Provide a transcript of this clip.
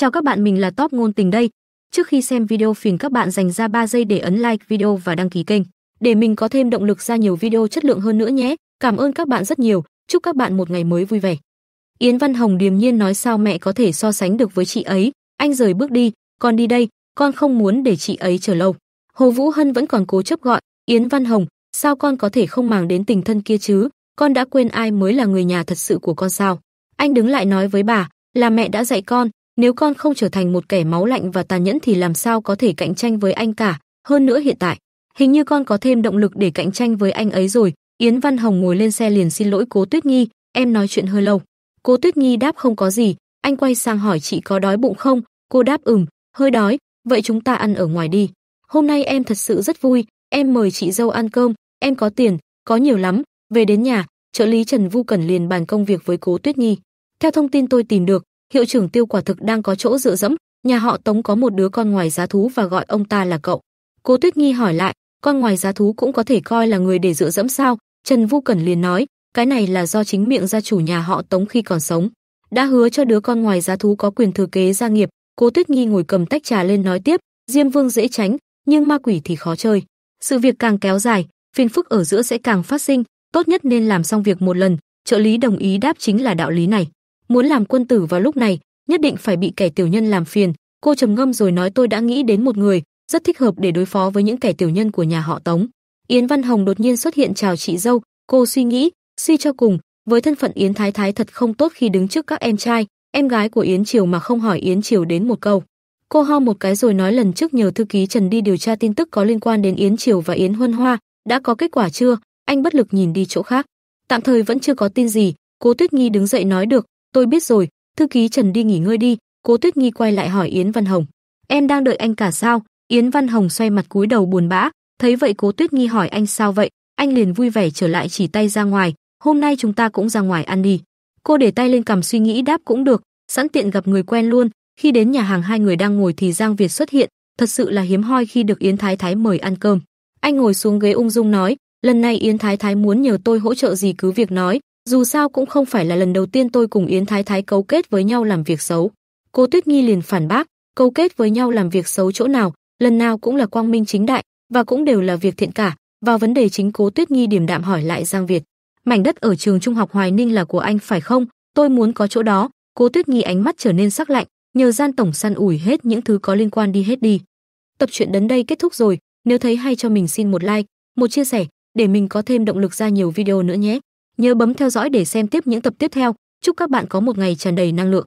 Chào các bạn, mình là Top ngôn tình đây. Trước khi xem video phiền các bạn dành ra 3 giây để ấn like video và đăng ký kênh để mình có thêm động lực ra nhiều video chất lượng hơn nữa nhé. Cảm ơn các bạn rất nhiều. Chúc các bạn một ngày mới vui vẻ. Yến Văn Hồng điềm nhiên nói sao mẹ có thể so sánh được với chị ấy. Anh rời bước đi, con đi đây, con không muốn để chị ấy chờ lâu. Hồ Vũ Hân vẫn còn cố chấp gọi, Yến Văn Hồng, sao con có thể không màng đến tình thân kia chứ? Con đã quên ai mới là người nhà thật sự của con sao? Anh đứng lại nói với bà, là mẹ đã dạy con, nếu con không trở thành một kẻ máu lạnh và tàn nhẫn thì làm sao có thể cạnh tranh với anh cả, hơn nữa hiện tại, hình như con có thêm động lực để cạnh tranh với anh ấy rồi." Yến Văn Hồng ngồi lên xe liền xin lỗi Cố Tuyết Nhi, "Em nói chuyện hơi lâu." Cố Tuyết Nhi đáp không có gì, anh quay sang hỏi chị có đói bụng không, cô đáp ừm, hơi đói, vậy chúng ta ăn ở ngoài đi. Hôm nay em thật sự rất vui, em mời chị dâu ăn cơm, em có tiền, có nhiều lắm, về đến nhà, trợ lý Trần Vu Cẩn liền bàn công việc với Cố Tuyết Nhi. Theo thông tin tôi tìm được, hiệu trưởng Tiêu quả thực đang có chỗ dựa dẫm, nhà họ Tống có một đứa con ngoài giá thú và gọi ông ta là cậu. Cố Tuyết Nghi hỏi lại, con ngoài giá thú cũng có thể coi là người để dựa dẫm sao? Trần Vu Cẩn liền nói, cái này là do chính miệng gia chủ nhà họ Tống khi còn sống đã hứa cho đứa con ngoài giá thú có quyền thừa kế gia nghiệp. Cố Tuyết Nghi ngồi cầm tách trà lên nói tiếp, Diêm Vương dễ tránh, nhưng ma quỷ thì khó chơi. Sự việc càng kéo dài, phiền phức ở giữa sẽ càng phát sinh, tốt nhất nên làm xong việc một lần. Trợ lý đồng ý đáp chính là đạo lý này muốn làm quân tử vào lúc này, nhất định phải bị kẻ tiểu nhân làm phiền. Cô trầm ngâm rồi nói tôi đã nghĩ đến một người, rất thích hợp để đối phó với những kẻ tiểu nhân của nhà họ Tống. Yến Văn Hồng đột nhiên xuất hiện chào chị dâu, cô suy nghĩ, suy cho cùng, với thân phận Yến Thái Thái thật không tốt khi đứng trước các em trai, em gái của Yến Triều mà không hỏi Yến Triều đến một câu. Cô ho một cái rồi nói lần trước nhờ thư ký Trần đi điều tra tin tức có liên quan đến Yến Triều và Yến Huân Hoa, đã có kết quả chưa? Anh bất lực nhìn đi chỗ khác. Tạm thời vẫn chưa có tin gì, cô Tuyết Nghi đứng dậy nói được, tôi biết rồi, thư ký Trần đi nghỉ ngơi đi, Cố Tuyết Nghi quay lại hỏi Yến Văn Hồng. Em đang đợi anh cả sao? Yến Văn Hồng xoay mặt cúi đầu buồn bã, thấy vậy Cố Tuyết Nghi hỏi anh sao vậy, anh liền vui vẻ trở lại chỉ tay ra ngoài, hôm nay chúng ta cũng ra ngoài ăn đi. Cô để tay lên cầm suy nghĩ đáp cũng được, sẵn tiện gặp người quen luôn, khi đến nhà hàng hai người đang ngồi thì Giang Việt xuất hiện, thật sự là hiếm hoi khi được Yến Thái Thái mời ăn cơm. Anh ngồi xuống ghế ung dung nói, lần này Yến Thái Thái muốn nhờ tôi hỗ trợ gì cứ việc nói, dù sao cũng không phải là lần đầu tiên tôi cùng Yến Thái Thái cấu kết với nhau làm việc xấu. Cô Tuyết Nghi liền phản bác, cấu kết với nhau làm việc xấu chỗ nào, lần nào cũng là quang minh chính đại, và cũng đều là việc thiện cả. Vào vấn đề chính Cố Tuyết Nghi điểm đạm hỏi lại Giang Việt, mảnh đất ở trường trung học Hoài Ninh là của anh phải không? Tôi muốn có chỗ đó. Cố Tuyết Nghi ánh mắt trở nên sắc lạnh, nhờ gian tổng săn ủi hết những thứ có liên quan đi hết đi. Tập truyện đến đây kết thúc rồi, nếu thấy hay cho mình xin một like, một chia sẻ để mình có thêm động lực ra nhiều video nữa nhé. Nhớ bấm theo dõi để xem tiếp những tập tiếp theo. Chúc các bạn có một ngày tràn đầy năng lượng.